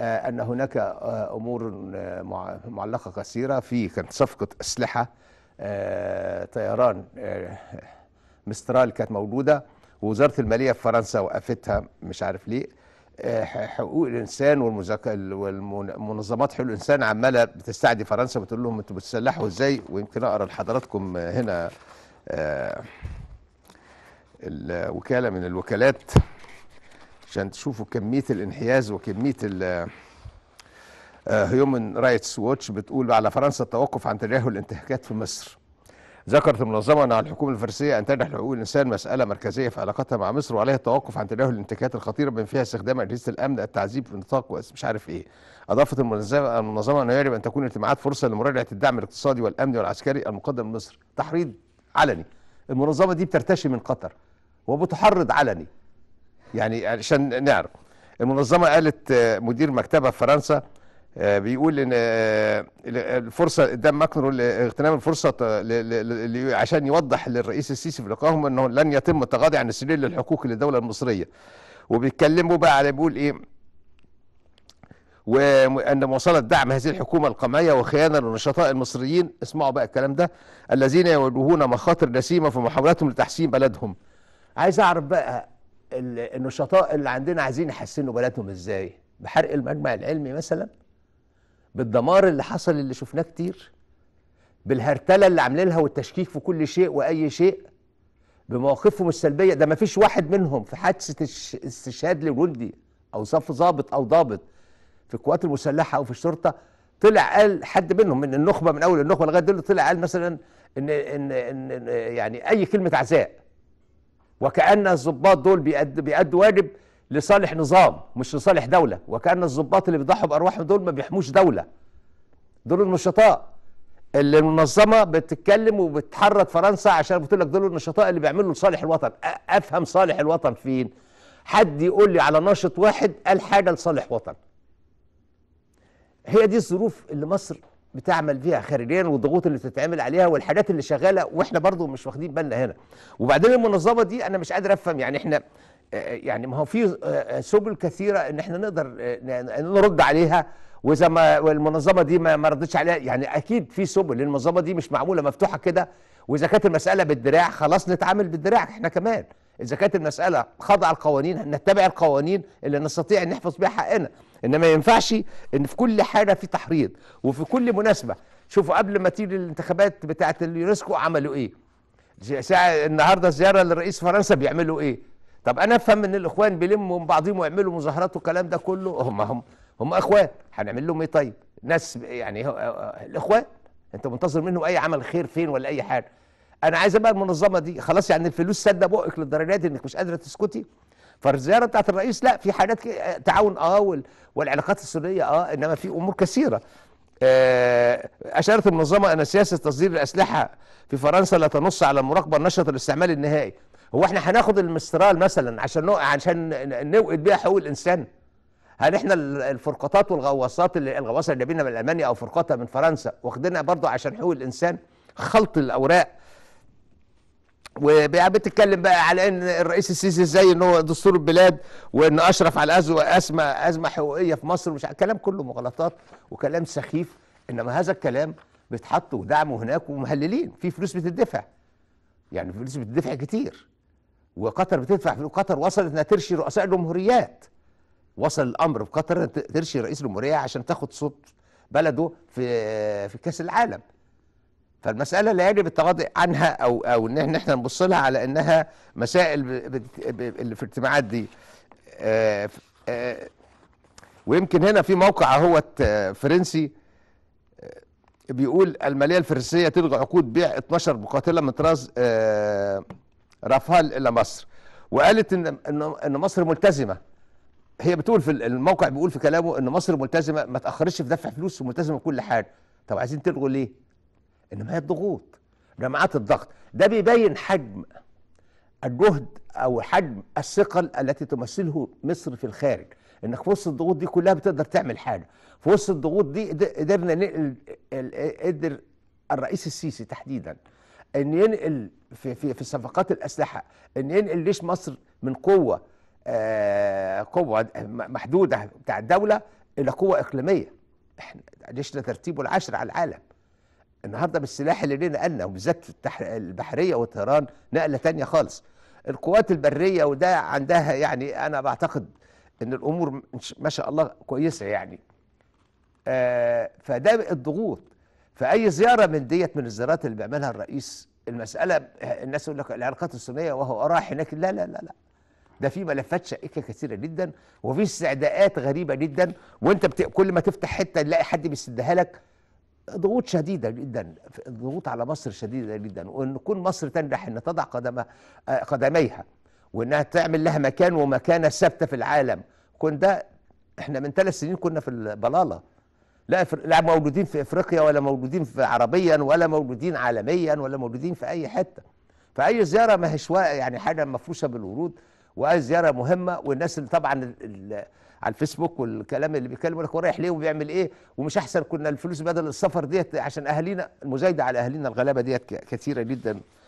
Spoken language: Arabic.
آه، أن هناك آه، أمور آه، معلقة كثيرة في كانت صفقة أسلحة طيران مسترال كانت موجودة ووزارة المالية في فرنسا وقفتها مش عارف ليه حقوق الانسان والمنظمات حقوق الانسان عماله بتستعدي فرنسا بتقول لهم انتوا بتسلحوا ازاي ويمكن اقرا لحضراتكم هنا الوكاله من الوكالات عشان تشوفوا كميه الانحياز وكميه ال هيومن رايتس ووتش بتقول على فرنسا التوقف عن تجاهل الانتهاكات في مصر ذكرت المنظمة أن على الحكومة الفرنسية أن تجعل حقوق الإنسان مسألة مركزية في علاقتها مع مصر وعليها التوقف عن تجاهل الانتهاكات الخطيرة بما فيها استخدام أجهزة الأمن التعذيب في نطاق مش عارف إيه. أضافت المنظمة المنظمة أنه يجب أن تكون الاجتماعات فرصة لمراجعة الدعم الاقتصادي والأمني والعسكري المقدم لمصر. تحريض علني. المنظمة دي بترتشي من قطر وبتحرض علني يعني عشان نعرف المنظمه قالت آه، مدير مكتبة في فرنسا آه، بيقول ان آه، الفرصه قدام ماكرون لاغتنام الفرصه عشان يوضح للرئيس السيسي في لقائهم انه لن يتم التغاضي عن السبيل للحقوق للدوله المصريه وبيتكلموا بقى على بيقول ايه وان مواصله دعم هذه الحكومه القمعيه وخيانه للنشطاء المصريين اسمعوا بقى الكلام ده الذين يواجهون مخاطر نسيمة في محاولاتهم لتحسين بلدهم عايز اعرف بقى النشطاء اللي عندنا عايزين يحسنوا بلدهم ازاي بحرق المجمع العلمي مثلا بالدمار اللي حصل اللي شفناه كتير بالهرتله اللي عاملينها والتشكيك في كل شيء واي شيء بمواقفهم السلبيه ده ما فيش واحد منهم في حادثه استشهاد لجندي او صف ضابط او ضابط في القوات المسلحه او في الشرطه طلع قال حد منهم من النخبه من اول النخبه لغايه دلوقتي طلع قال مثلا ان ان ان يعني اي كلمه عزاء وكأن الضباط دول بيأدوا واجب لصالح نظام مش لصالح دولة وكأن الضباط اللي بيضحوا بأرواحهم دول ما بيحموش دولة دول النشطاء اللي المنظمة بتتكلم وبتحرض فرنسا عشان بتقول لك دول النشطاء اللي بيعملوا لصالح الوطن أفهم صالح الوطن فين حد يقول لي على ناشط واحد قال حاجة لصالح وطن هي دي الظروف اللي مصر بتعمل فيها خارجيا والضغوط اللي بتتعمل عليها والحاجات اللي شغاله واحنا برضو مش واخدين بالنا هنا وبعدين المنظمه دي انا مش قادر افهم يعني احنا آه، آه، يعني ما هو في آه، سبل كثيره ان احنا نقدر نرد عليها واذا ما المنظمه دي ما ردتش عليها يعني اكيد في سبل المنظمه دي مش معموله مفتوحه كده واذا كانت المساله بالدراع خلاص نتعامل بالدراع احنا كمان اذا كانت المساله خاضعه القوانين نتبع القوانين اللي نستطيع ان نحفظ بها حقنا انما ما ينفعش ان في كل حاجه في تحريض وفي كل مناسبه شوفوا قبل ما تيجي الانتخابات بتاعه اليونسكو عملوا ايه ساعه النهارده الزياره لرئيس فرنسا بيعملوا ايه طب انا افهم ان الاخوان بيلموا من بعضهم ويعملوا مظاهرات والكلام ده كله هم هم هم اخوان هنعمل لهم ايه طيب ناس يعني الاخوان انت منتظر منهم اي عمل خير فين ولا اي حاجه انا عايز بقى المنظمه دي خلاص يعني الفلوس سد بقك للدرجات انك مش قادره تسكتي فالزياره بتاعت الرئيس لا في حاجات تعاون اه والعلاقات السوريه اه انما في امور كثيره آه، اشارت المنظمه ان سياسه تصدير الاسلحه في فرنسا لا تنص على المراقبه النشطه الاستعمالي النهائي هو احنا هناخد المسترال مثلا عشان نوع عشان نوقد بيها حقوق الانسان هل احنا الفرقاطات والغواصات اللي الغواصه اللي جايبينها من المانيا او فرقاطها من فرنسا واخدينها برضه عشان حقوق الانسان خلط الاوراق وبتتكلم بقى على ان الرئيس السيسي ازاي ان هو دستور البلاد وان اشرف على ازمه ازمه ازمه حقوقيه في مصر مش كلام كله مغالطات وكلام سخيف انما هذا الكلام بيتحط ودعم هناك ومهللين في فلوس بتدفع يعني فلوس بتدفع كتير وقطر بتدفع فلوس قطر وصلت انها ترشي رؤساء الجمهوريات وصل الامر في قطر ترشي رئيس الجمهوريه عشان تاخد صوت بلده في في كاس العالم فالمساله لا يجب التغاضي عنها او او ان احنا نبص لها على انها مسائل اللي في الاجتماعات دي آه، آه، ويمكن هنا في موقع اهوت آه، فرنسي بيقول الماليه الفرنسيه تلغي عقود بيع 12 مقاتله من طراز رافال الى مصر وقالت ان ان مصر ملتزمه هي بتقول في الموقع بيقول في كلامه ان مصر ملتزمه ما تاخرش في دفع فلوس وملتزمه بكل حاجه طب عايزين تلغوا ليه انما هي الضغوط جماعات الضغط ده بيبين حجم الجهد او حجم الثقل التي تمثله مصر في الخارج انك في وسط الضغوط دي كلها بتقدر تعمل حاجه في وسط الضغوط دي قدرنا نقل قدر الرئيس السيسي تحديدا ان ينقل في في في صفقات الاسلحه ان ينقل جيش مصر من قوه آه، قوه محدوده بتاع الدوله الى قوه اقليميه احنا جيشنا ترتيبه العاشر على العالم النهارده بالسلاح اللي ليه نقلنا وبالذات البحريه والطيران نقله تانية خالص القوات البريه وده عندها يعني انا بعتقد ان الامور ما شاء الله كويسه يعني آه فده الضغوط فاي زياره من ديت من الزيارات اللي بيعملها الرئيس المساله الناس يقول لك العلاقات الصينيه وهو راح هناك لا لا لا لا ده في ملفات شائكه كثيره جدا وفي استعداءات غريبه جدا وانت بت... كل ما تفتح حته تلاقي حد بيسدها لك ضغوط شديدة جدا ضغوط على مصر شديدة جدا وأن كل مصر تنجح أن تضع قدم آه، قدميها وأنها تعمل لها مكان ومكانة ثابتة في العالم كن ده احنا من ثلاث سنين كنا في البلالة لا لا موجودين في افريقيا ولا موجودين في عربيا ولا موجودين عالميا ولا موجودين في اي حته فاي زياره ما هيش يعني حاجه مفروشه بالورود واي زياره مهمه والناس اللي طبعا ال على الفيسبوك والكلام اللي بيتكلم لك هو رايح ليه وبيعمل ايه ومش احسن كنا الفلوس بدل السفر ديت عشان اهالينا المزايده على اهالينا الغلابه ديت كثيره جدا